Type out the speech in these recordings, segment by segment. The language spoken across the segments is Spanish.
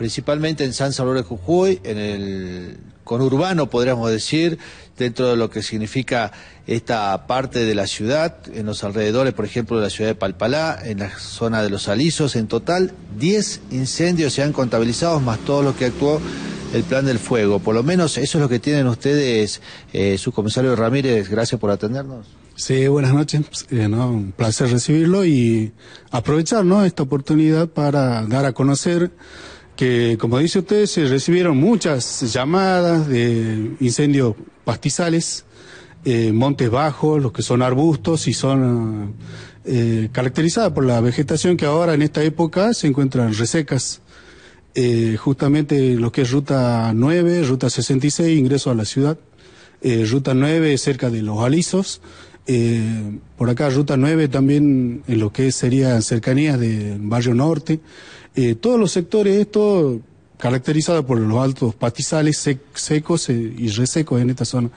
principalmente en San Salvador de Jujuy, en el conurbano, podríamos decir, dentro de lo que significa esta parte de la ciudad, en los alrededores, por ejemplo, de la ciudad de Palpalá, en la zona de los Alisos. En total, 10 incendios se han contabilizado, más todos los que actuó el plan del fuego. Por lo menos eso es lo que tienen ustedes, eh, su comisario Ramírez. Gracias por atendernos. Sí, buenas noches. Eh, un placer recibirlo y aprovechar esta oportunidad para dar a conocer que, como dice usted, se recibieron muchas llamadas de incendios pastizales, eh, montes bajos, los que son arbustos y son eh, caracterizadas por la vegetación que ahora en esta época se encuentran resecas. Eh, justamente lo que es ruta 9, ruta 66, ingreso a la ciudad, ruta 9 cerca de los alisos, eh, por acá, Ruta 9 también, en lo que sería cercanías del barrio norte. Eh, todos los sectores, esto caracterizado por los altos pastizales secos eh, y resecos en esta zona.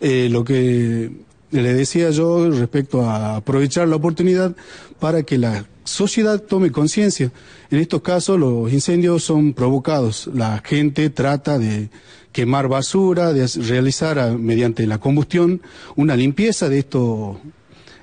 lo que le decía yo respecto a aprovechar la oportunidad para que la sociedad tome conciencia. En estos casos los incendios son provocados, la gente trata de quemar basura, de realizar ah, mediante la combustión una limpieza de estos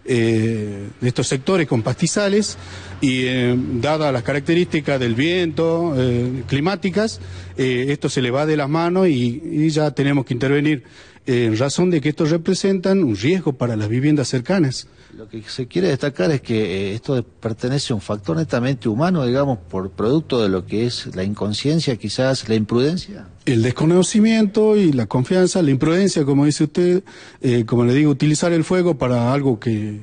eh, de estos sectores con pastizales y eh, dadas las características del viento, eh, climáticas, esto se le va de las manos y ya tenemos que intervenir en razón de que estos representan un riesgo para las viviendas cercanas. Lo que se quiere destacar es que eh, esto pertenece a un factor netamente humano, digamos, por producto de lo que es la inconsciencia, quizás la imprudencia. El desconocimiento y la confianza, la imprudencia, como dice usted, eh, como le digo, utilizar el fuego para algo que,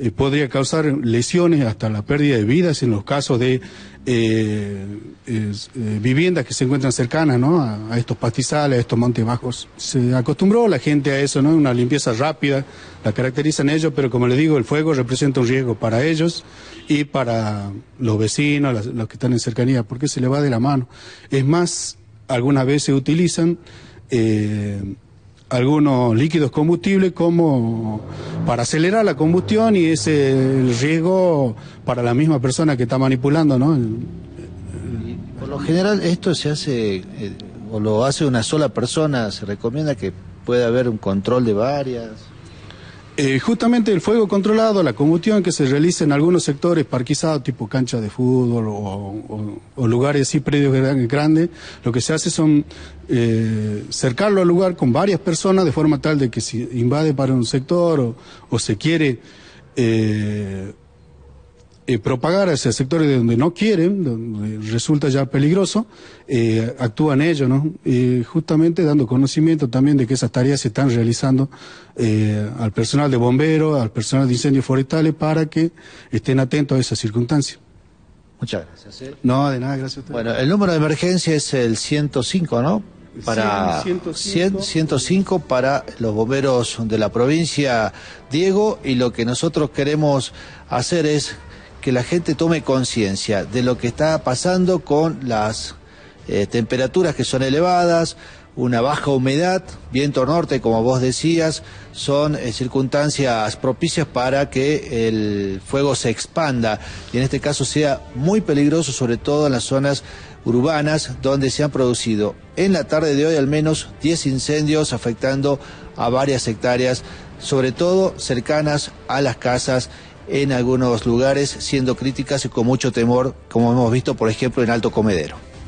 eh, podría causar lesiones hasta la pérdida de vidas en los casos de eh, eh, viviendas que se encuentran cercanas a, estos pastizales, a estos montes bajos. Se acostumbró la gente a eso, ¿no? una limpieza rápida, la caracterizan ellos, pero como les digo, el fuego representa un riesgo para ellos y para los vecinos, los que están en cercanía, porque se le va de la mano. Es más, algunas veces utilizan... Eh, algunos líquidos combustibles como para acelerar la combustión y ese el riesgo para la misma persona que está manipulando, ¿no? Por lo general esto se hace eh, o lo hace una sola persona, se recomienda que pueda haber un control de varias. Eh, justamente el fuego controlado, la combustión que se realiza en algunos sectores parquizados, tipo cancha de fútbol o, lugares así, predios grandes, lo que se hace son eh, cercarlo al lugar con varias personas de forma tal de que si invade para un sector o, se quiere eh, eh, ...propagar propagar hacia sectores donde no quieren, donde resulta ya peligroso, eh, actúan ellos, ¿no? justamente dando conocimiento también de que esas tareas se están realizando eh, al personal de bomberos, al personal de incendios forestales, para que estén atentos a esas circunstancias. Muchas gracias. No, de nada, gracias a usted. Bueno, el número de emergencia es el 105, ¿no? Para 105. 105 para los bomberos de la provincia, Diego, y lo que nosotros queremos hacer es que la gente tome conciencia de lo que está pasando con las eh, temperaturas que son elevadas, una baja humedad, viento norte, como vos decías, son eh, circunstancias propicias para que el fuego se expanda y en este caso sea muy peligroso, sobre todo en las zonas urbanas donde se han producido en la tarde de hoy al menos 10 incendios afectando a varias hectáreas, sobre todo cercanas a las casas en algunos lugares, siendo críticas y con mucho temor, como hemos visto, por ejemplo, en Alto Comedero.